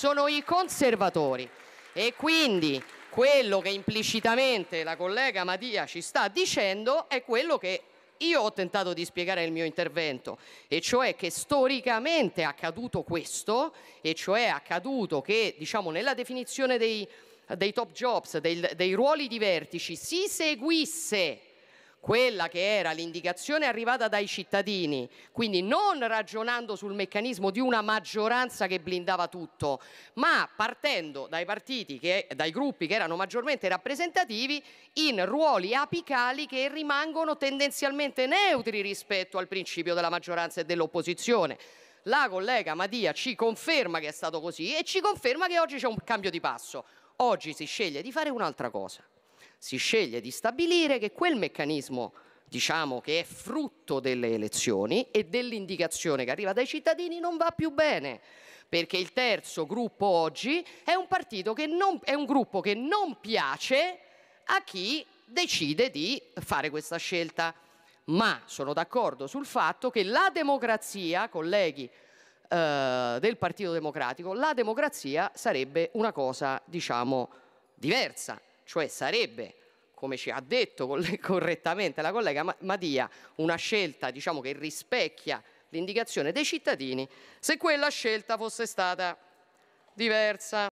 sono i conservatori. E quindi quello che implicitamente la collega Mattia ci sta dicendo è quello che io ho tentato di spiegare nel mio intervento, e cioè che storicamente è accaduto questo, e cioè è accaduto che diciamo, nella definizione dei, dei top jobs, dei, dei ruoli di vertici, si seguisse quella che era l'indicazione arrivata dai cittadini, quindi non ragionando sul meccanismo di una maggioranza che blindava tutto, ma partendo dai partiti, che, dai gruppi che erano maggiormente rappresentativi, in ruoli apicali che rimangono tendenzialmente neutri rispetto al principio della maggioranza e dell'opposizione. La collega Madia ci conferma che è stato così e ci conferma che oggi c'è un cambio di passo. Oggi si sceglie di fare un'altra cosa si sceglie di stabilire che quel meccanismo diciamo che è frutto delle elezioni e dell'indicazione che arriva dai cittadini non va più bene perché il terzo gruppo oggi è un partito che non, è un gruppo che non piace a chi decide di fare questa scelta ma sono d'accordo sul fatto che la democrazia colleghi eh, del Partito Democratico la democrazia sarebbe una cosa diciamo diversa cioè sarebbe come ci ha detto correttamente la collega Mattia, una scelta diciamo, che rispecchia l'indicazione dei cittadini se quella scelta fosse stata diversa.